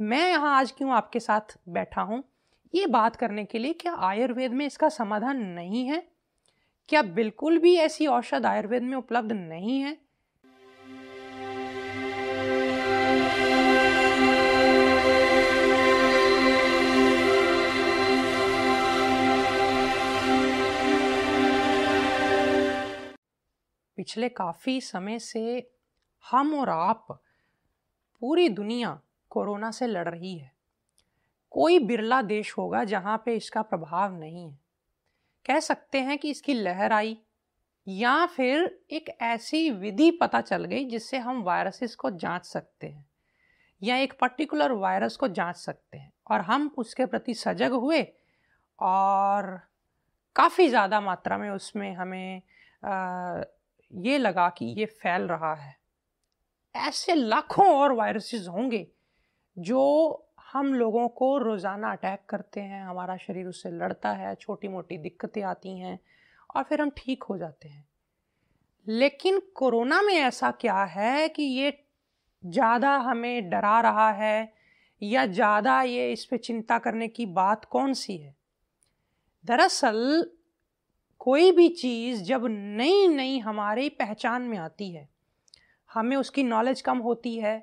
मैं यहाँ आज क्यों आपके साथ बैठा हूँ ये बात करने के लिए क्या आयुर्वेद में इसका समाधान नहीं है क्या बिल्कुल भी ऐसी औषध आयुर्वेद में उपलब्ध नहीं है पिछले काफ़ी समय से हम और आप पूरी दुनिया कोरोना से लड़ रही है कोई बिरला देश होगा जहाँ पे इसका प्रभाव नहीं है कह सकते हैं कि इसकी लहर आई या फिर एक ऐसी विधि पता चल गई जिससे हम वायरसेस को जांच सकते हैं या एक पर्टिकुलर वायरस को जांच सकते हैं और हम उसके प्रति सजग हुए और काफ़ी ज़्यादा मात्रा में उसमें हमें आ, ये लगा कि ये फैल रहा है ऐसे लाखों और वायरसेस होंगे जो हम लोगों को रोज़ाना अटैक करते हैं हमारा शरीर उससे लड़ता है छोटी मोटी दिक्कतें आती हैं और फिर हम ठीक हो जाते हैं लेकिन कोरोना में ऐसा क्या है कि ये ज़्यादा हमें डरा रहा है या ज़्यादा ये इस पर चिंता करने की बात कौन सी है दरअसल कोई भी चीज़ जब नई नई हमारी पहचान में आती है हमें उसकी नॉलेज कम होती है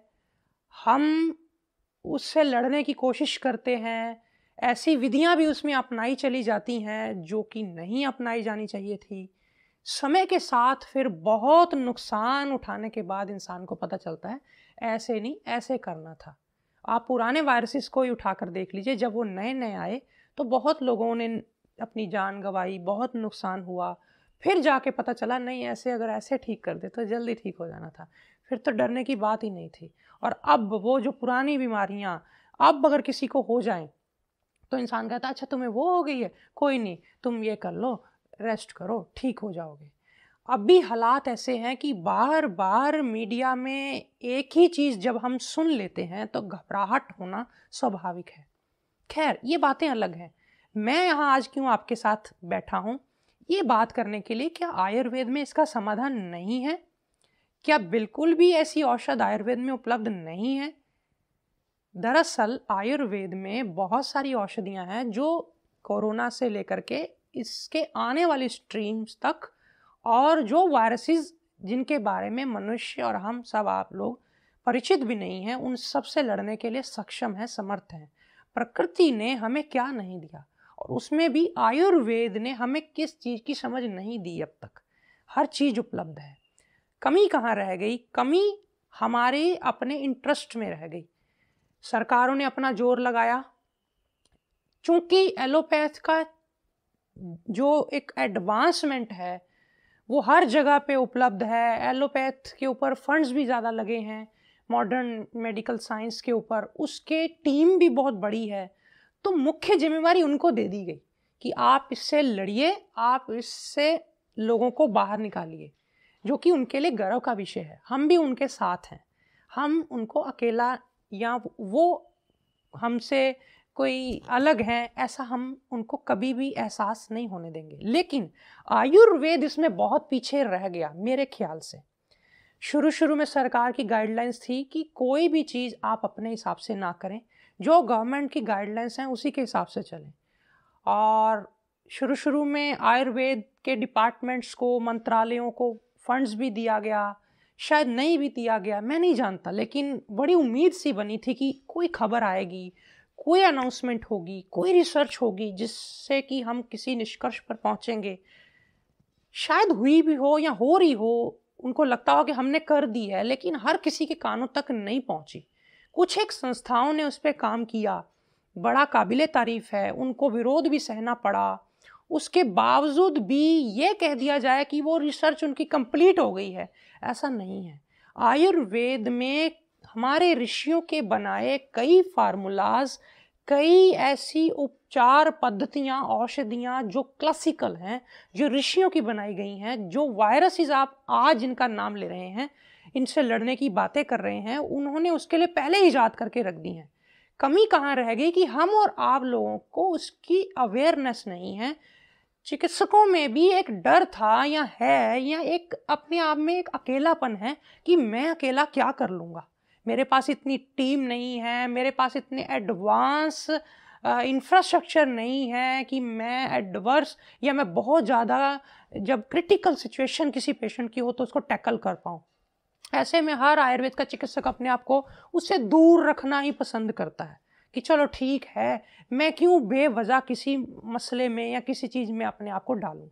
हम उससे लड़ने की कोशिश करते हैं ऐसी विधियां भी उसमें अपनाई चली जाती हैं जो कि नहीं अपनाई जानी चाहिए थी समय के साथ फिर बहुत नुकसान उठाने के बाद इंसान को पता चलता है ऐसे नहीं ऐसे करना था आप पुराने वायरसेस को ही उठा कर देख लीजिए जब वो नए नए आए तो बहुत लोगों ने अपनी जान गंवाई बहुत नुकसान हुआ फिर जाके पता चला नहीं ऐसे अगर ऐसे ठीक कर दे तो जल्दी ठीक हो जाना था फिर तो डरने की बात ही नहीं थी और अब वो जो पुरानी बीमारियाँ अब अगर किसी को हो जाए तो इंसान कहता अच्छा तुम्हें वो हो गई है कोई नहीं तुम ये कर लो रेस्ट करो ठीक हो जाओगे अभी हालात ऐसे हैं कि बार बार मीडिया में एक ही चीज़ जब हम सुन लेते हैं तो घबराहट होना स्वाभाविक है खैर ये बातें अलग हैं मैं यहाँ आज क्यों आपके साथ बैठा हूँ ये बात करने के लिए क्या आयुर्वेद में इसका समाधान नहीं है क्या बिल्कुल भी ऐसी औषध आयुर्वेद में उपलब्ध नहीं है दरअसल आयुर्वेद में बहुत सारी औषधियाँ हैं जो कोरोना से लेकर के इसके आने वाली स्ट्रीम्स तक और जो वायरसेस जिनके बारे में मनुष्य और हम सब आप लोग परिचित भी नहीं हैं उन सब से लड़ने के लिए सक्षम हैं समर्थ हैं प्रकृति ने हमें क्या नहीं दिया और उसमें भी आयुर्वेद ने हमें किस चीज़ की समझ नहीं दी अब तक हर चीज़ उपलब्ध है कमी कहाँ रह गई कमी हमारे अपने इंटरेस्ट में रह गई सरकारों ने अपना जोर लगाया चूंकि एलोपैथ का जो एक एडवांसमेंट है वो हर जगह पे उपलब्ध है एलोपैथ के ऊपर फंड्स भी ज़्यादा लगे हैं मॉडर्न मेडिकल साइंस के ऊपर उसके टीम भी बहुत बड़ी है तो मुख्य जिम्मेवारी उनको दे दी गई कि आप इससे लड़िए आप इससे लोगों को बाहर निकालिए जो कि उनके लिए गर्व का विषय है हम भी उनके साथ हैं हम उनको अकेला या वो हमसे कोई अलग है ऐसा हम उनको कभी भी एहसास नहीं होने देंगे लेकिन आयुर्वेद इसमें बहुत पीछे रह गया मेरे ख्याल से शुरू शुरू में सरकार की गाइडलाइंस थी कि कोई भी चीज़ आप अपने हिसाब से ना करें जो गवर्नमेंट की गाइडलाइंस हैं उसी के हिसाब से चलें और शुरू शुरू में आयुर्वेद के डिपार्टमेंट्स को मंत्रालयों को फंड्स भी दिया गया शायद नहीं भी दिया गया मैं नहीं जानता लेकिन बड़ी उम्मीद सी बनी थी कि कोई खबर आएगी कोई अनाउंसमेंट होगी कोई रिसर्च होगी जिससे कि हम किसी निष्कर्ष पर पहुंचेंगे शायद हुई भी हो या हो रही हो उनको लगता हो कि हमने कर दी है लेकिन हर किसी के कानों तक नहीं पहुंची कुछ एक संस्थाओं ने उस पर काम किया बड़ा काबिल तारीफ़ है उनको विरोध भी सहना पड़ा उसके बावजूद भी ये कह दिया जाए कि वो रिसर्च उनकी कंप्लीट हो गई है ऐसा नहीं है आयुर्वेद में हमारे ऋषियों के बनाए कई फार्मूलाज कई ऐसी उपचार पद्धतियाँ औषधियाँ जो क्लासिकल हैं जो ऋषियों की बनाई गई हैं जो वायरसेस आप आज इनका नाम ले रहे हैं इनसे लड़ने की बातें कर रहे हैं उन्होंने उसके लिए पहले ईजाद करके रख दी हैं कमी कहाँ रह गई कि हम और आप लोगों को उसकी अवेयरनेस नहीं है चिकित्सकों में भी एक डर था या है या एक अपने आप में एक अकेलापन है कि मैं अकेला क्या कर लूँगा मेरे पास इतनी टीम नहीं है मेरे पास इतने एडवांस इंफ्रास्ट्रक्चर नहीं है कि मैं एडवर्स या मैं बहुत ज़्यादा जब क्रिटिकल सिचुएशन किसी पेशेंट की हो तो उसको टैकल कर पाऊँ ऐसे में हर आयुर्वेद का चिकित्सक अपने आप को उससे दूर रखना ही पसंद करता है कि चलो ठीक है मैं क्यों बेवजह किसी मसले में या किसी चीज़ में अपने आप को डालूं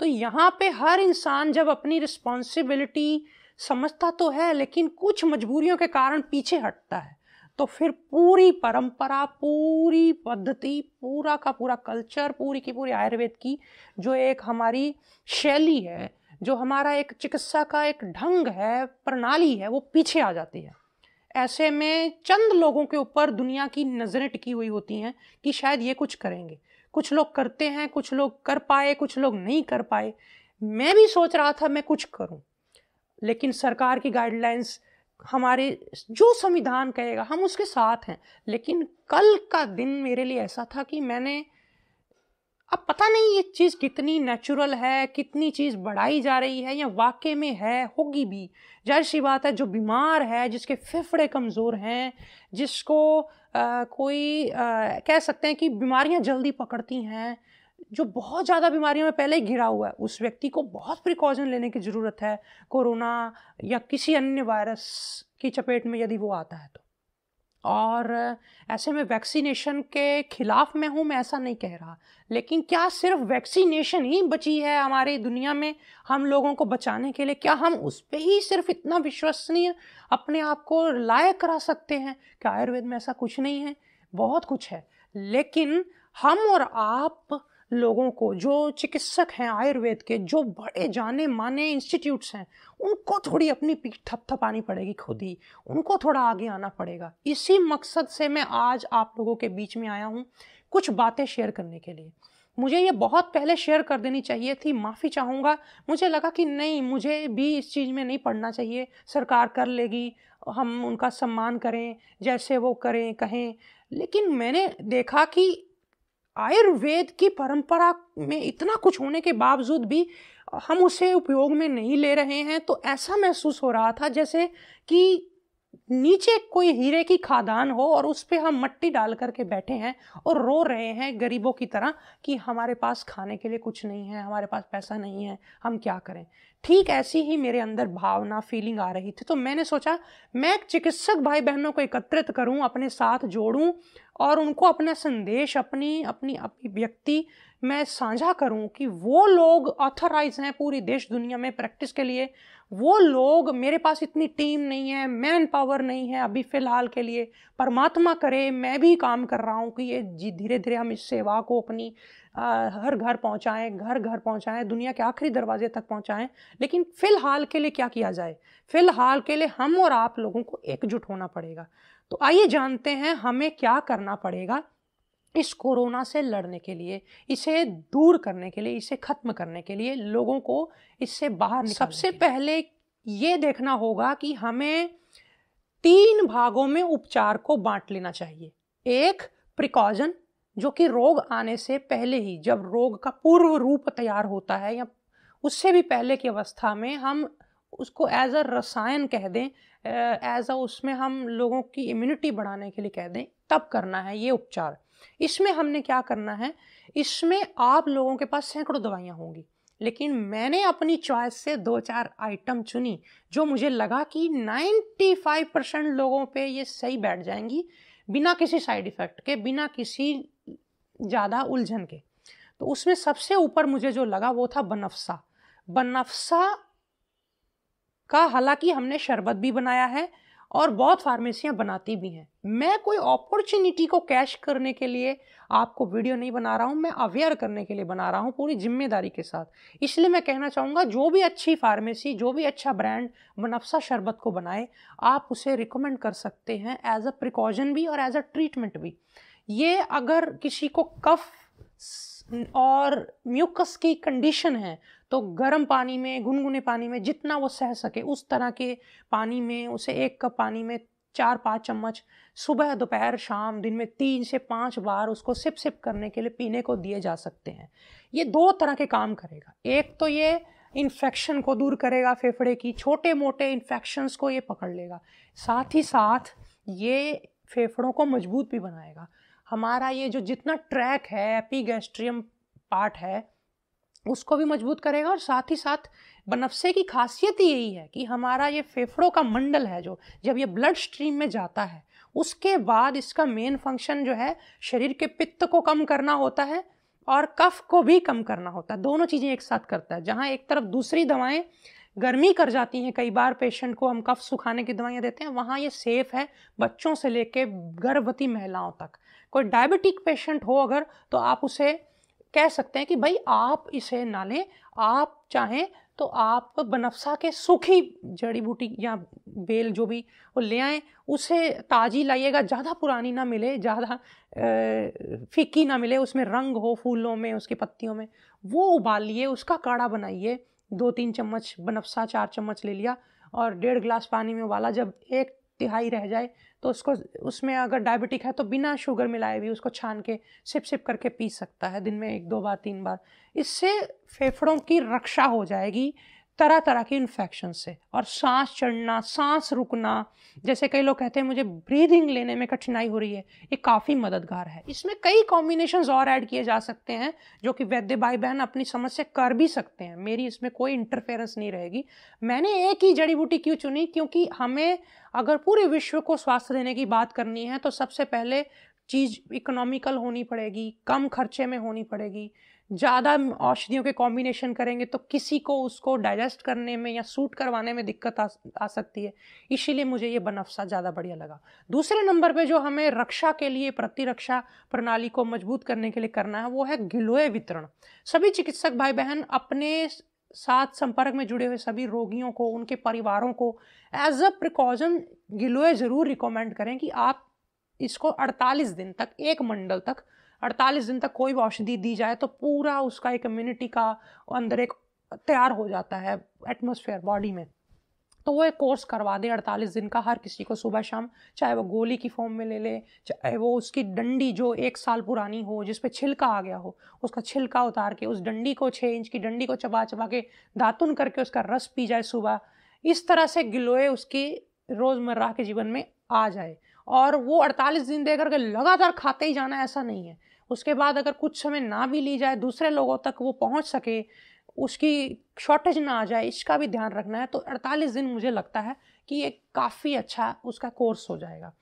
तो यहाँ पे हर इंसान जब अपनी रिस्पॉन्सिबिलिटी समझता तो है लेकिन कुछ मजबूरियों के कारण पीछे हटता है तो फिर पूरी परंपरा पूरी पद्धति पूरा का पूरा कल्चर पूरी की पूरी आयुर्वेद की जो एक हमारी शैली है जो हमारा एक चिकित्सा का एक ढंग है प्रणाली है वो पीछे आ जाती है ऐसे में चंद लोगों के ऊपर दुनिया की नज़रें टिकी हुई होती हैं कि शायद ये कुछ करेंगे कुछ लोग करते हैं कुछ लोग कर पाए कुछ लोग नहीं कर पाए मैं भी सोच रहा था मैं कुछ करूं लेकिन सरकार की गाइडलाइंस हमारे जो संविधान कहेगा हम उसके साथ हैं लेकिन कल का दिन मेरे लिए ऐसा था कि मैंने अब पता नहीं ये चीज़ कितनी नेचुरल है कितनी चीज़ बढ़ाई जा रही है या वाकई में है होगी भी जाहिर सी बात है जो बीमार है जिसके फेफड़े कमज़ोर हैं जिसको आ, कोई आ, कह सकते हैं कि बीमारियां जल्दी पकड़ती हैं जो बहुत ज़्यादा बीमारियों में पहले ही घिरा हुआ है उस व्यक्ति को बहुत प्रिकॉशन लेने की ज़रूरत है कोरोना या किसी अन्य वायरस की चपेट में यदि वो आता है तो और ऐसे में वैक्सीनेशन के खिलाफ मैं हूँ मैं ऐसा नहीं कह रहा लेकिन क्या सिर्फ वैक्सीनेशन ही बची है हमारी दुनिया में हम लोगों को बचाने के लिए क्या हम उस पर ही सिर्फ इतना विश्वसनीय अपने आप को लायक करा सकते हैं क्या आयुर्वेद में ऐसा कुछ नहीं है बहुत कुछ है लेकिन हम और आप लोगों को जो चिकित्सक हैं आयुर्वेद के जो बड़े जाने माने इंस्टीट्यूट्स हैं उनको थोड़ी अपनी पीठ थपथपानी पड़ेगी खुद ही उनको थोड़ा आगे आना पड़ेगा इसी मकसद से मैं आज आप लोगों के बीच में आया हूँ कुछ बातें शेयर करने के लिए मुझे ये बहुत पहले शेयर कर देनी चाहिए थी माफ़ी चाहूँगा मुझे लगा कि नहीं मुझे भी इस चीज़ में नहीं पढ़ना चाहिए सरकार कर लेगी हम उनका सम्मान करें जैसे वो करें कहें लेकिन मैंने देखा कि आयुर्वेद की परंपरा में इतना कुछ होने के बावजूद भी हम उसे उपयोग में नहीं ले रहे हैं तो ऐसा महसूस हो रहा था जैसे कि नीचे कोई हीरे की खादान हो और उस पर हम मट्टी डाल करके बैठे हैं और रो रहे हैं गरीबों की तरह कि हमारे पास खाने के लिए कुछ नहीं है हमारे पास पैसा नहीं है हम क्या करें ठीक ऐसी ही मेरे अंदर भावना फीलिंग आ रही थी तो मैंने सोचा मैं एक चिकित्सक भाई बहनों को एकत्रित करूं अपने साथ जोड़ूं और उनको अपना संदेश अपनी अपनी व्यक्ति मैं साझा करूं कि वो लोग ऑथराइज हैं पूरी देश दुनिया में प्रैक्टिस के लिए वो लोग मेरे पास इतनी टीम नहीं है मैन पावर नहीं है अभी फ़िलहाल के लिए परमात्मा करे मैं भी काम कर रहा हूँ कि ये जी धीरे धीरे हम इस सेवा को अपनी आ, हर घर पहुँचाएँ घर घर पहुँचाएँ दुनिया के आखिरी दरवाजे तक पहुँचाएँ लेकिन फ़िलहाल के लिए क्या किया जाए फ़िलहाल के लिए हम और आप लोगों को एकजुट होना पड़ेगा तो आइए जानते हैं हमें क्या करना पड़ेगा इस कोरोना से लड़ने के लिए इसे दूर करने के लिए इसे ख़त्म करने के लिए लोगों को इससे बाहर सबसे पहले ये देखना होगा कि हमें तीन भागों में उपचार को बांट लेना चाहिए एक प्रिकॉजन जो कि रोग आने से पहले ही जब रोग का पूर्व रूप तैयार होता है या उससे भी पहले की अवस्था में हम उसको एज अ रसायन कह दें एज अ उसमें हम लोगों की इम्यूनिटी बढ़ाने के लिए कह दें तब करना है ये उपचार इसमें हमने क्या करना है इसमें आप लोगों के पास सैकड़ों दवाइयाँ होंगी लेकिन मैंने अपनी चॉइस से दो चार आइटम चुनी जो मुझे लगा कि 95 परसेंट लोगों पे ये सही बैठ जाएंगी बिना किसी साइड इफ़ेक्ट के बिना किसी ज़्यादा उलझन के तो उसमें सबसे ऊपर मुझे जो लगा वो था बनफसा बनफसा का हालांकि हमने शरबत भी बनाया है और बहुत फार्मेसियाँ बनाती भी हैं मैं कोई अपॉर्चुनिटी को कैश करने के लिए आपको वीडियो नहीं बना रहा हूँ मैं अवेयर करने के लिए बना रहा हूँ पूरी जिम्मेदारी के साथ इसलिए मैं कहना चाहूँगा जो भी अच्छी फार्मेसी जो भी अच्छा ब्रांड मुनफ्सा शरबत को बनाए आप उसे रिकमेंड कर सकते हैं एज अ प्रिकॉशन भी और एज अ ट्रीटमेंट भी ये अगर किसी को कफ और म्यूकस की कंडीशन है तो गर्म पानी में गुनगुने पानी में जितना वो सह सके उस तरह के पानी में उसे एक कप पानी में चार पाँच चम्मच सुबह दोपहर शाम दिन में तीन से पाँच बार उसको सिप सिप करने के लिए पीने को दिए जा सकते हैं ये दो तरह के काम करेगा एक तो ये इन्फेक्शन को दूर करेगा फेफड़े की छोटे मोटे इन्फेक्शंस को ये पकड़ लेगा साथ ही साथ ये फेफड़ों को मजबूत भी बनाएगा हमारा ये जो जितना ट्रैक है एपीगैस्ट्रियम पार्ट है उसको भी मजबूत करेगा और साथ ही साथ बनफसे की खासियत ही यही है कि हमारा ये फेफड़ों का मंडल है जो जब ये ब्लड स्ट्रीम में जाता है उसके बाद इसका मेन फंक्शन जो है शरीर के पित्त को कम करना होता है और कफ को भी कम करना होता है दोनों चीज़ें एक साथ करता है जहाँ एक तरफ दूसरी दवाएं गर्मी कर जाती हैं कई बार पेशेंट को हम कफ सुखाने की दवाइयाँ देते हैं वहाँ ये सेफ़ है बच्चों से लेके गर्भवती महिलाओं तक कोई डायबिटिक पेशेंट हो अगर तो आप उसे कह सकते हैं कि भाई आप इसे ना लें आप चाहें तो आप बनफसा के सूखी जड़ी बूटी या बेल जो भी वो ले आए उसे ताज़ी लाइएगा ज़्यादा पुरानी ना मिले ज़्यादा फीकी ना मिले उसमें रंग हो फूलों में उसकी पत्तियों में वो उबालिए उसका काढ़ा बनाइए दो तीन चम्मच बनफसा चार चम्मच ले लिया और डेढ़ गिलास पानी में उबाला जब एक तिहाई रह जाए तो उसको उसमें अगर डायबिटिक है तो बिना शुगर मिलाए भी उसको छान के सिप सिप करके पी सकता है दिन में एक दो बार तीन बार इससे फेफड़ों की रक्षा हो जाएगी तरह तरह की इन्फेक्शन से और सांस चढ़ना सांस रुकना जैसे कई लोग कहते हैं मुझे ब्रीदिंग लेने में कठिनाई हो रही है ये काफ़ी मददगार है इसमें कई कॉम्बिनेशन और ऐड किए जा सकते हैं जो कि वैद्य भाई बहन अपनी समझ से कर भी सकते हैं मेरी इसमें कोई इंटरफेरेंस नहीं रहेगी मैंने एक ही जड़ी बूटी क्यों चुनी क्योंकि हमें अगर पूरे विश्व को स्वास्थ्य देने की बात करनी है तो सबसे पहले चीज़ इकोनॉमिकल होनी पड़ेगी कम खर्चे में होनी पड़ेगी ज़्यादा औषधियों के कॉम्बिनेशन करेंगे तो किसी को उसको डाइजेस्ट करने में या सूट करवाने में दिक्कत आ, आ सकती है इसीलिए मुझे ये बनफसा ज़्यादा बढ़िया लगा दूसरे नंबर पे जो हमें रक्षा के लिए प्रतिरक्षा प्रणाली को मजबूत करने के लिए करना है वो है गिलोय वितरण सभी चिकित्सक भाई बहन अपने साथ संपर्क में जुड़े हुए सभी रोगियों को उनके परिवारों को एज अ प्रिकॉशन गिलोय ज़रूर रिकमेंड करें कि आप इसको 48 दिन तक एक मंडल तक अड़तालीस दिन तक कोई भी औषधि दी जाए तो पूरा उसका एक इम्यूनिटी का अंदर एक तैयार हो जाता है एटमोसफेयर बॉडी में तो वो एक कोर्स करवा दें अड़तालीस दिन का हर किसी को सुबह शाम चाहे वो गोली की फॉर्म में ले ले चाहे वो उसकी डंडी जो एक साल पुरानी हो जिस पे छिलका आ गया हो उसका छिलका उतार के उस डंडी को छः इंच की डंडी को चबा चबा के दातुन करके उसका रस पी जाए सुबह इस तरह से गिलोए उसकी रोज़मर्रा के जीवन में आ जाए और वो अड़तालीस दिन दे करके लगातार खाते ही जाना ऐसा नहीं है उसके बाद अगर कुछ समय ना भी ली जाए दूसरे लोगों तक वो पहुंच सके उसकी शॉर्टेज ना आ जाए इसका भी ध्यान रखना है तो 48 दिन मुझे लगता है कि ये काफ़ी अच्छा उसका कोर्स हो जाएगा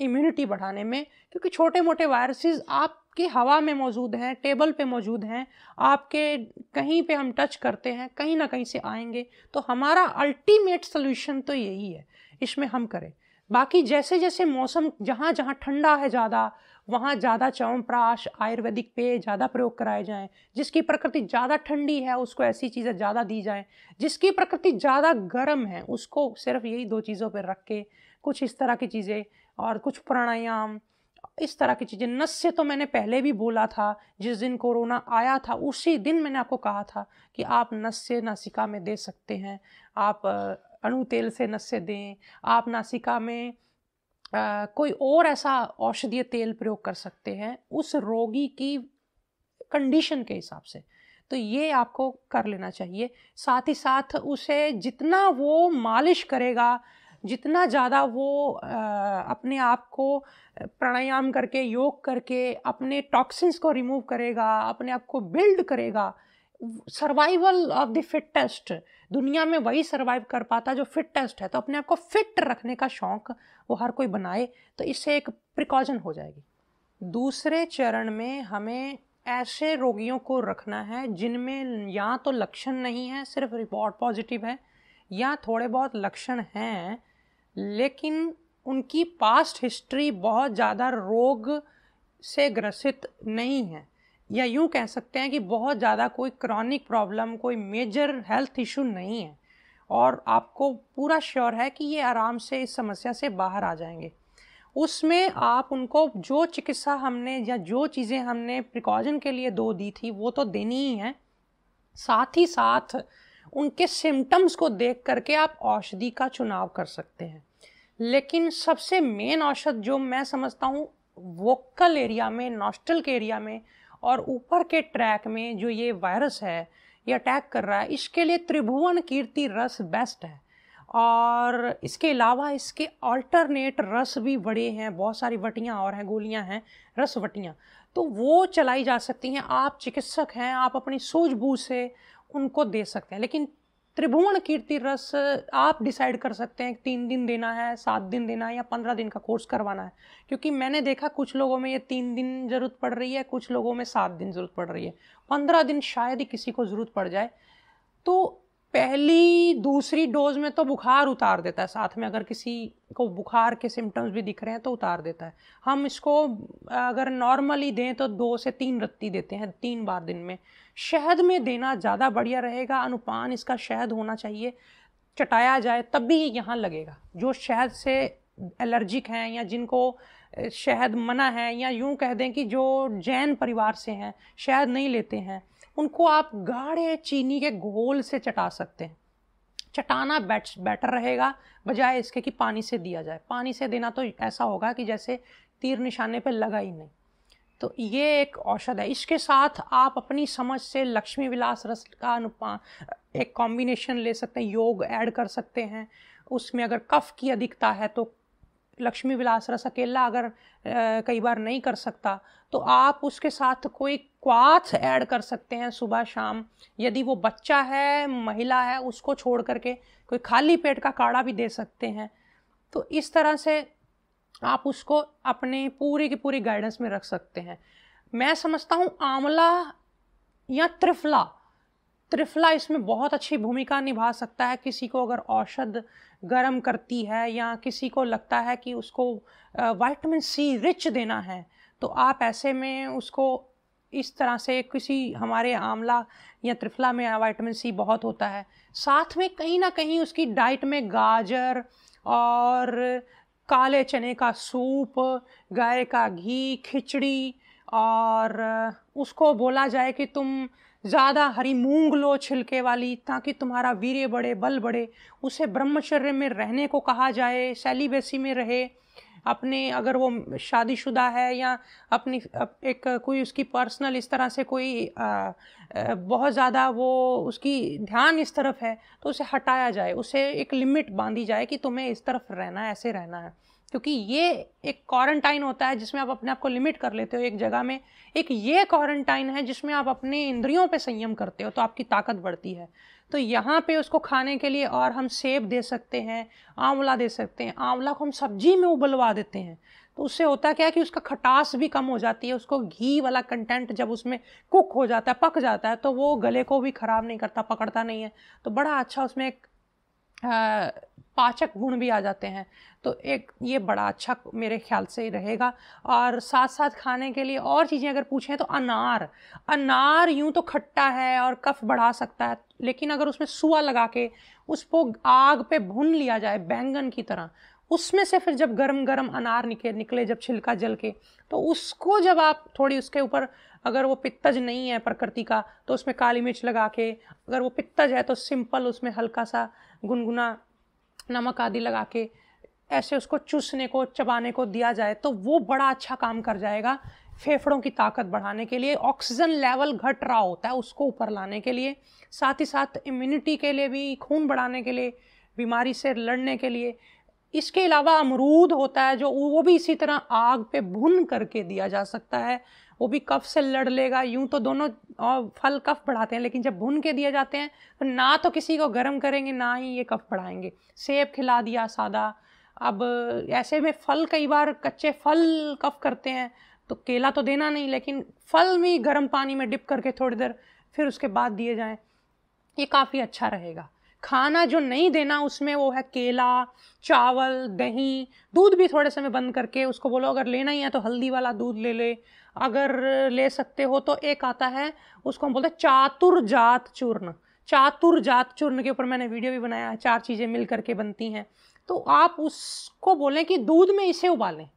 इम्यूनिटी बढ़ाने में क्योंकि छोटे मोटे वायरसेस आपके हवा में मौजूद हैं टेबल पे मौजूद हैं आपके कहीं पे हम टच करते हैं कहीं ना कहीं से आएंगे तो हमारा अल्टीमेट सोल्यूशन तो यही है इसमें हम करें बाकी जैसे जैसे मौसम जहाँ जहाँ ठंडा है ज़्यादा वहाँ ज़्यादा च्यवनप्राश आयुर्वेदिक पेय ज़्यादा प्रयोग कराए जाएँ जिसकी प्रकृति ज़्यादा ठंडी है उसको ऐसी चीज़ें ज़्यादा दी जाएँ जिसकी प्रकृति ज़्यादा गर्म है उसको सिर्फ यही दो चीज़ों पर रख के कुछ इस तरह की चीज़ें और कुछ प्राणायाम इस तरह की चीज़ें नस्य तो मैंने पहले भी बोला था जिस दिन कोरोना आया था उसी दिन मैंने आपको कहा था कि आप नस्य नासिका में दे सकते हैं आप अणु तेल से नस्य दें आप नासिका में आ, कोई और ऐसा औषधीय तेल प्रयोग कर सकते हैं उस रोगी की कंडीशन के हिसाब से तो ये आपको कर लेना चाहिए साथ ही साथ उसे जितना वो मालिश करेगा जितना ज़्यादा वो आ, अपने आप को प्राणायाम करके योग करके अपने टॉक्सिन्स को रिमूव करेगा अपने आप को बिल्ड करेगा सर्वाइवल ऑफ द फिटेस्ट दुनिया में वही सर्वाइव कर पाता है जो फिटेस्ट है तो अपने आप को फिट रखने का शौक वो हर कोई बनाए तो इससे एक प्रिकॉशन हो जाएगी दूसरे चरण में हमें ऐसे रोगियों को रखना है जिनमें या तो लक्षण नहीं है सिर्फ रिपोर्ट पॉजिटिव है या थोड़े बहुत लक्षण हैं लेकिन उनकी पास्ट हिस्ट्री बहुत ज़्यादा रोग से ग्रसित नहीं है या यूँ कह सकते हैं कि बहुत ज़्यादा कोई क्रॉनिक प्रॉब्लम कोई मेजर हेल्थ इशू नहीं है और आपको पूरा श्योर है कि ये आराम से इस समस्या से बाहर आ जाएंगे उसमें आप उनको जो चिकित्सा हमने या जो चीज़ें हमने प्रिकॉशन के लिए दो दी थी वो तो देनी ही है साथ ही साथ उनके सिम्टम्स को देख करके आप औषधि का चुनाव कर सकते हैं लेकिन सबसे मेन औषध जो मैं समझता हूँ वोकल एरिया में नॉस्टल के एरिया में और ऊपर के ट्रैक में जो ये वायरस है ये अटैक कर रहा है इसके लिए त्रिभुवन कीर्ति रस बेस्ट है और इसके अलावा इसके अल्टरनेट रस भी बड़े हैं बहुत सारी वटियाँ और हैं गोलियाँ हैं रस वटियाँ तो वो चलाई जा सकती हैं आप चिकित्सक हैं आप अपनी सूझबूझ से उनको दे सकते हैं लेकिन त्रिभुवन कीर्ति रस आप डिसाइड कर सकते हैं तीन दिन देना है सात दिन देना है या पंद्रह दिन का कोर्स करवाना है क्योंकि मैंने देखा कुछ लोगों में ये तीन दिन ज़रूरत पड़ रही है कुछ लोगों में सात दिन ज़रूरत पड़ रही है पंद्रह दिन शायद ही किसी को ज़रूरत पड़ जाए तो पहली दूसरी डोज में तो बुखार उतार देता है साथ में अगर किसी को बुखार के सिम्टम्स भी दिख रहे हैं तो उतार देता है हम इसको अगर नॉर्मली दें तो दो से तीन रत्ती देते हैं तीन बार दिन में शहद में देना ज़्यादा बढ़िया रहेगा अनुपान इसका शहद होना चाहिए चटाया जाए तब भी ये यहाँ लगेगा जो शहद से एलर्जिक हैं या जिनको शहद मना है या यूँ कह दें कि जो जैन परिवार से हैं शहद नहीं लेते हैं उनको आप गाढ़े चीनी के घोल से चटा सकते हैं चटाना बेट बेटर रहेगा बजाय इसके कि पानी से दिया जाए पानी से देना तो ऐसा होगा कि जैसे तीर निशाने पे लगा ही नहीं तो ये एक औषध है इसके साथ आप अपनी समझ से लक्ष्मी विलास रस का अनुपा एक कॉम्बिनेशन ले सकते हैं योग ऐड कर सकते हैं उसमें अगर कफ की अधिकता है तो लक्ष्मी विलास रस अकेला अगर कई बार नहीं कर सकता तो आप उसके साथ कोई क्वाथ ऐड कर सकते हैं सुबह शाम यदि वो बच्चा है महिला है उसको छोड़ करके कोई खाली पेट का काढ़ा भी दे सकते हैं तो इस तरह से आप उसको अपने पूरी की पूरी गाइडेंस में रख सकते हैं मैं समझता हूँ आंवला या त्रिफला त्रिफला इसमें बहुत अच्छी भूमिका निभा सकता है किसी को अगर औषध गर्म करती है या किसी को लगता है कि उसको वाइटमिन सी रिच देना है तो आप ऐसे में उसको इस तरह से किसी हमारे आंवला या त्रिफला में वाइटमिन सी बहुत होता है साथ में कहीं ना कहीं उसकी डाइट में गाजर और काले चने का सूप गाय का घी खिचड़ी और उसको बोला जाए कि तुम ज़्यादा हरी मूंग लो छिलके वाली ताकि तुम्हारा वीर्य बढ़े बल बढ़े उसे ब्रह्मचर्य में रहने को कहा जाए सेलिबेसी में रहे अपने अगर वो शादीशुदा है या अपनी एक कोई उसकी पर्सनल इस तरह से कोई आ, बहुत ज़्यादा वो उसकी ध्यान इस तरफ है तो उसे हटाया जाए उसे एक लिमिट बांधी जाए कि तुम्हें इस तरफ रहना है ऐसे रहना है क्योंकि ये एक क्वारंटाइन होता है जिसमें आप अपने आप को लिमिट कर लेते हो एक जगह में एक ये क्वारंटाइन है जिसमें आप अपने इंद्रियों पे संयम करते हो तो आपकी ताकत बढ़ती है तो यहाँ पे उसको खाने के लिए और हम सेब दे सकते हैं आंवला दे सकते हैं आंवला को हम सब्जी में उबलवा देते हैं तो उससे होता क्या है कि उसका खटास भी कम हो जाती है उसको घी वाला कंटेंट जब उसमें कुक हो जाता है पक जाता है तो वो गले को भी ख़राब नहीं करता पकड़ता नहीं है तो बड़ा अच्छा उसमें एक पाचक गुण भी आ जाते हैं तो एक ये बड़ा अच्छा मेरे ख्याल से ही रहेगा और साथ साथ खाने के लिए और चीज़ें अगर पूछें तो अनार अनार यूं तो खट्टा है और कफ बढ़ा सकता है लेकिन अगर उसमें सुआ लगा के उसको आग पे भून लिया जाए बैंगन की तरह उसमें से फिर जब गरम गरम अनार निकले निकले जब छिलका जल के तो उसको जब आप थोड़ी उसके ऊपर अगर वो पित्तज नहीं है प्रकृति का तो उसमें काली मिर्च लगा के अगर वो पित्तज है तो सिंपल उसमें हल्का सा गुनगुना नमक आदि लगा के ऐसे उसको चूसने को चबाने को दिया जाए तो वो बड़ा अच्छा काम कर जाएगा फेफड़ों की ताकत बढ़ाने के लिए ऑक्सीजन लेवल घट रहा होता है उसको ऊपर लाने के लिए साथ ही साथ इम्यूनिटी के लिए भी खून बढ़ाने के लिए बीमारी से लड़ने के लिए इसके अलावा अमरूद होता है जो वो भी इसी तरह आग पे भुन करके दिया जा सकता है वो भी कफ से लड़ लेगा यूं तो दोनों फल कफ बढ़ाते हैं लेकिन जब भून के दिए जाते हैं तो ना तो किसी को गर्म करेंगे ना ही ये कफ बढ़ाएंगे सेब खिला दिया सादा अब ऐसे में फल कई बार कच्चे फल कफ करते हैं तो केला तो देना नहीं लेकिन फल भी गर्म पानी में डिप करके थोड़ी देर फिर उसके बाद दिए जाएँ ये काफ़ी अच्छा रहेगा खाना जो नहीं देना उसमें वो है केला चावल दही दूध भी थोड़े समय बंद करके उसको बोलो अगर लेना ही है तो हल्दी वाला दूध ले ले अगर ले सकते हो तो एक आता है उसको हम बोलते हैं जात चूर्ण चातुर जात चूर्ण के ऊपर मैंने वीडियो भी बनाया है चार चीज़ें मिल करके बनती हैं तो आप उसको बोलें कि दूध में इसे उबालें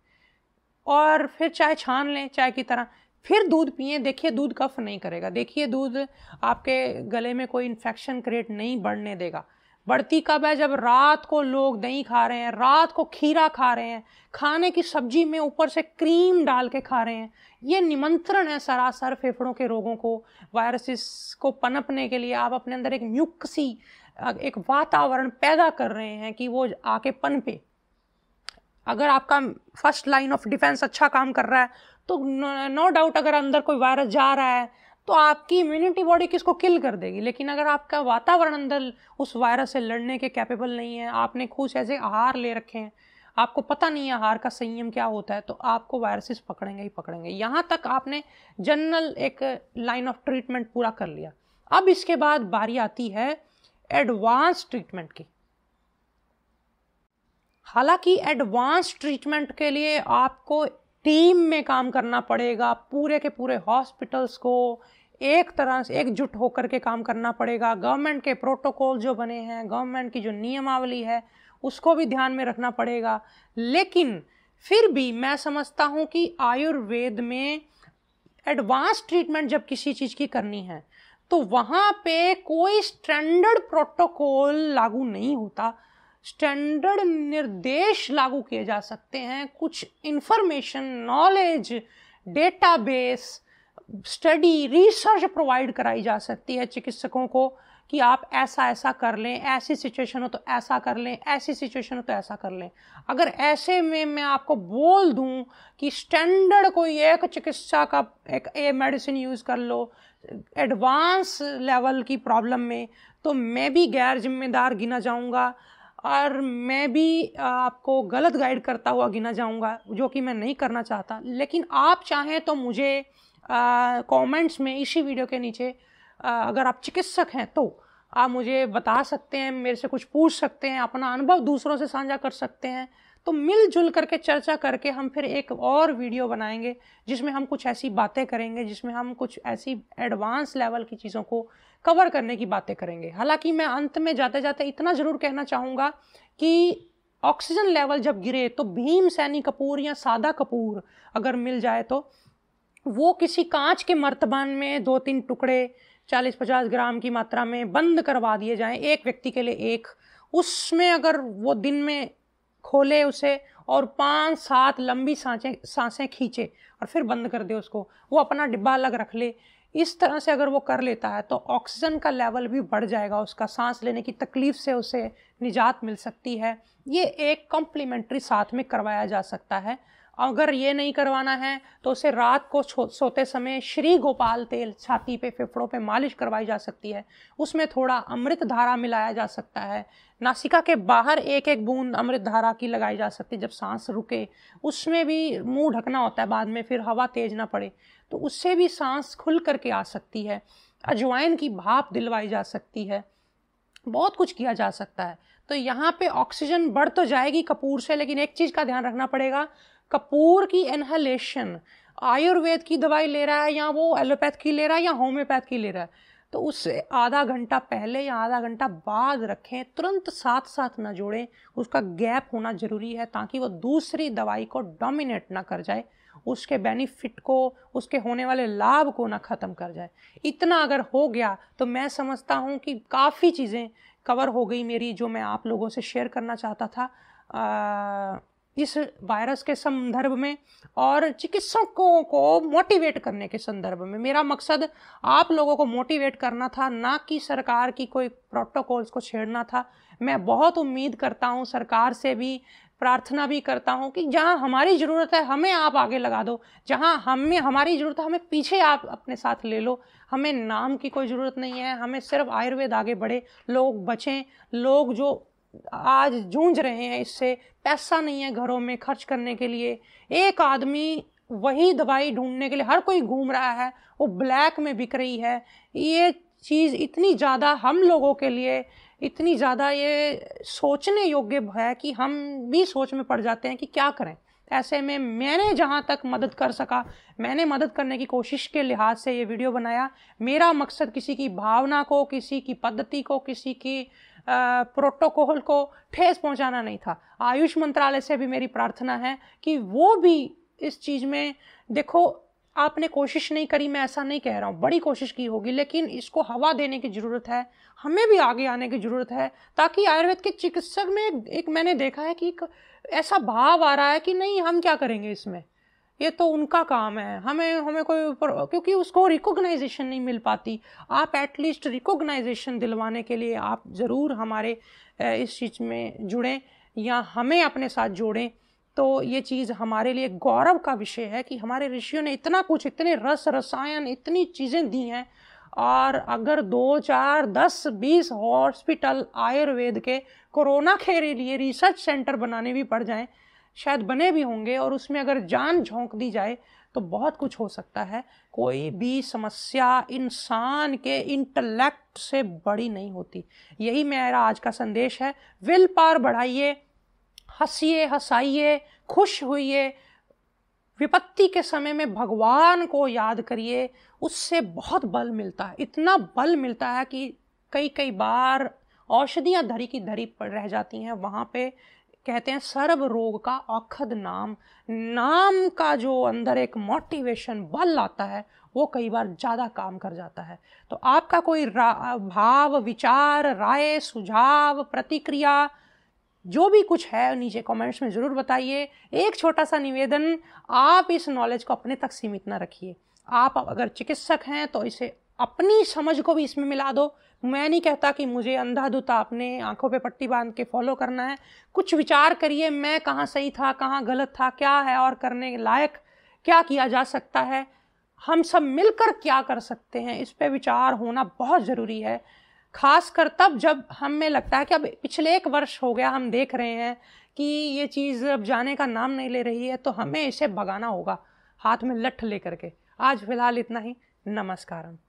और फिर चाहे छान लें चाय की तरह फिर दूध पिए देखिए दूध कफ नहीं करेगा देखिए दूध आपके गले में कोई इन्फेक्शन क्रिएट नहीं बढ़ने देगा बढ़ती कब है जब रात को लोग दही खा रहे हैं रात को खीरा खा रहे हैं खाने की सब्जी में ऊपर से क्रीम डाल के खा रहे हैं ये निमंत्रण है सरासर फेफड़ों के रोगों को वायरसेस को पनपने के लिए आप अपने अंदर एक म्यूक्सी एक वातावरण पैदा कर रहे हैं कि वो आके पनपे अगर आपका फर्स्ट लाइन ऑफ डिफेंस अच्छा काम कर रहा है तो नो डाउट अगर अंदर कोई वायरस जा रहा है तो आपकी इम्यूनिटी बॉडी किसको किल कर देगी लेकिन अगर आपका वातावरण अंदर उस वायरस से लड़ने के कैपेबल नहीं है आपने खुश ऐसे आहार ले रखे हैं आपको पता नहीं है आहार का संयम क्या होता है तो आपको वायरसेस पकड़ेंगे ही पकड़ेंगे यहाँ तक आपने जनरल एक लाइन ऑफ ट्रीटमेंट पूरा कर लिया अब इसके बाद बारी आती है एडवांस ट्रीटमेंट की हालांकि एडवांस ट्रीटमेंट के लिए आपको टीम में काम करना पड़ेगा पूरे के पूरे हॉस्पिटल्स को एक तरह से एकजुट होकर के काम करना पड़ेगा गवर्नमेंट के प्रोटोकॉल जो बने हैं गवर्नमेंट की जो नियमावली है उसको भी ध्यान में रखना पड़ेगा लेकिन फिर भी मैं समझता हूँ कि आयुर्वेद में एडवांस ट्रीटमेंट जब किसी चीज़ की करनी है तो वहाँ पे कोई स्टैंडर्ड प्रोटोकॉल लागू नहीं होता स्टैंडर्ड निर्देश लागू किए जा सकते हैं कुछ information knowledge database study research provide कराई जा सकती है चिकित्सकों को कि आप ऐसा ऐसा कर लें ऐसी सिचुएशन हो तो ऐसा कर लें ऐसी सिचुएशन हो तो ऐसा कर लें अगर ऐसे में मैं आपको बोल दूं कि स्टैंडर्ड कोई एक चिकित्सा का एक ए मेडिसिन यूज़ कर लो एडवांस लेवल की प्रॉब्लम में तो मैं भी गैर जिम्मेदार गिना जाऊंगा और मैं भी आपको गलत गाइड करता हुआ गिना जाऊंगा जो कि मैं नहीं करना चाहता लेकिन आप चाहें तो मुझे कमेंट्स में इसी वीडियो के नीचे आ, अगर आप चिकित्सक हैं तो आप मुझे बता सकते हैं मेरे से कुछ पूछ सकते हैं अपना अनुभव दूसरों से साझा कर सकते हैं तो मिलजुल करके चर्चा करके हम फिर एक और वीडियो बनाएंगे जिसमें हम कुछ ऐसी बातें करेंगे जिसमें हम कुछ ऐसी एडवांस लेवल की चीज़ों को कवर करने की बातें करेंगे हालांकि मैं अंत में जाते जाते इतना ज़रूर कहना चाहूँगा कि ऑक्सीजन लेवल जब गिरे तो भीम सैनी कपूर या सादा कपूर अगर मिल जाए तो वो किसी कांच के मर्तबान में दो तीन टुकड़े 40-50 ग्राम की मात्रा में बंद करवा दिए जाएं एक व्यक्ति के लिए एक उसमें अगर वो दिन में खोले उसे और पाँच सात लंबी सांसें सांसें खींचे और फिर बंद कर दे उसको वो अपना डिब्बा अलग रख ले इस तरह से अगर वो कर लेता है तो ऑक्सीजन का लेवल भी बढ़ जाएगा उसका सांस लेने की तकलीफ़ से उसे निजात मिल सकती है ये एक कॉम्प्लीमेंट्री साथ में करवाया जा सकता है अगर ये नहीं करवाना है तो उसे रात को सोते समय श्री गोपाल तेल छाती पे फेफड़ों पे मालिश करवाई जा सकती है उसमें थोड़ा अमृत धारा मिलाया जा सकता है नासिका के बाहर एक एक बूंद अमृत धारा की लगाई जा सकती है जब सांस रुके उसमें भी मुंह ढकना होता है बाद में फिर हवा तेज ना पड़े तो उससे भी सांस खुल करके आ सकती है अजवाइन की भाप दिलवाई जा सकती है बहुत कुछ किया जा सकता है तो यहाँ पे ऑक्सीजन बढ़ तो जाएगी कपूर से लेकिन एक चीज़ का ध्यान रखना पड़ेगा कपूर की इनहलेशन आयुर्वेद की दवाई ले रहा है या वो एलोपैथ की ले रहा है या होम्योपैथ की ले रहा है तो उससे आधा घंटा पहले या आधा घंटा बाद रखें तुरंत साथ साथ ना जोड़ें उसका गैप होना ज़रूरी है ताकि वो दूसरी दवाई को डोमिनेट ना कर जाए उसके बेनिफिट को उसके होने वाले लाभ को ना ख़त्म कर जाए इतना अगर हो गया तो मैं समझता हूँ कि काफ़ी चीज़ें कवर हो गई मेरी जो मैं आप लोगों से शेयर करना चाहता था आ, इस वायरस के संदर्भ में और चिकित्सकों को मोटिवेट करने के संदर्भ में मेरा मकसद आप लोगों को मोटिवेट करना था ना कि सरकार की कोई प्रोटोकॉल्स को छेड़ना था मैं बहुत उम्मीद करता हूँ सरकार से भी प्रार्थना भी करता हूँ कि जहाँ हमारी ज़रूरत है हमें आप आगे लगा दो जहाँ हमें हमारी ज़रूरत है हमें पीछे आप अपने साथ ले लो हमें नाम की कोई ज़रूरत नहीं है हमें सिर्फ आयुर्वेद आगे बढ़े लोग बचें लोग जो आज जूझ रहे हैं इससे पैसा नहीं है घरों में खर्च करने के लिए एक आदमी वही दवाई ढूंढने के लिए हर कोई घूम रहा है वो ब्लैक में बिक रही है ये चीज़ इतनी ज़्यादा हम लोगों के लिए इतनी ज़्यादा ये सोचने योग्य है कि हम भी सोच में पड़ जाते हैं कि क्या करें ऐसे में मैंने जहाँ तक मदद कर सका मैंने मदद करने की कोशिश के लिहाज से ये वीडियो बनाया मेरा मकसद किसी की भावना को किसी की पद्धति को किसी की प्रोटोकॉल को ठेस पहुंचाना नहीं था आयुष मंत्रालय से भी मेरी प्रार्थना है कि वो भी इस चीज़ में देखो आपने कोशिश नहीं करी मैं ऐसा नहीं कह रहा हूँ बड़ी कोशिश की होगी लेकिन इसको हवा देने की ज़रूरत है हमें भी आगे आने की ज़रूरत है ताकि आयुर्वेद के चिकित्सक में एक मैंने देखा है कि एक ऐसा भाव आ रहा है कि नहीं हम क्या करेंगे इसमें ये तो उनका काम है हमें हमें कोई ऊपर क्योंकि उसको रिकॉग्नाइजेशन नहीं मिल पाती आप एटलीस्ट रिकॉग्नाइजेशन दिलवाने के लिए आप ज़रूर हमारे इस चीज़ में जुड़ें या हमें अपने साथ जोड़ें तो ये चीज़ हमारे लिए गौरव का विषय है कि हमारे ऋषियों ने इतना कुछ इतने रस रसायन इतनी चीज़ें दी हैं और अगर दो चार दस बीस हॉस्पिटल आयुर्वेद के कोरोना के लिए रिसर्च सेंटर बनाने भी पड़ जाएं शायद बने भी होंगे और उसमें अगर जान झोंक दी जाए तो बहुत कुछ हो सकता है कोई भी समस्या इंसान के इंटेलेक्ट से बड़ी नहीं होती यही मेरा आज का संदेश है विल पार बढ़ाइए हंसीए हंसाइए खुश होइए विपत्ति के समय में भगवान को याद करिए उससे बहुत बल मिलता है इतना बल मिलता है कि कई कई बार औषधियाँ धरी की धरी रह जाती हैं वहाँ पे कहते हैं सर्व रोग का औखद नाम नाम का जो अंदर एक मोटिवेशन बल आता है वो कई बार ज़्यादा काम कर जाता है तो आपका कोई भाव विचार राय सुझाव प्रतिक्रिया जो भी कुछ है नीचे कमेंट्स में ज़रूर बताइए एक छोटा सा निवेदन आप इस नॉलेज को अपने तक सीमित ना रखिए आप अगर चिकित्सक हैं तो इसे अपनी समझ को भी इसमें मिला दो मैं नहीं कहता कि मुझे अंधाधुता अपने आंखों पे पट्टी बांध के फॉलो करना है कुछ विचार करिए मैं कहाँ सही था कहाँ गलत था क्या है और करने लायक क्या किया जा सकता है हम सब मिलकर क्या कर सकते हैं इस पर विचार होना बहुत ज़रूरी है खासकर तब जब हमें लगता है कि अब पिछले एक वर्ष हो गया हम देख रहे हैं कि ये चीज़ अब जाने का नाम नहीं ले रही है तो हमें इसे भगाना होगा हाथ में लठ लेकर के आज फिलहाल इतना ही नमस्कारम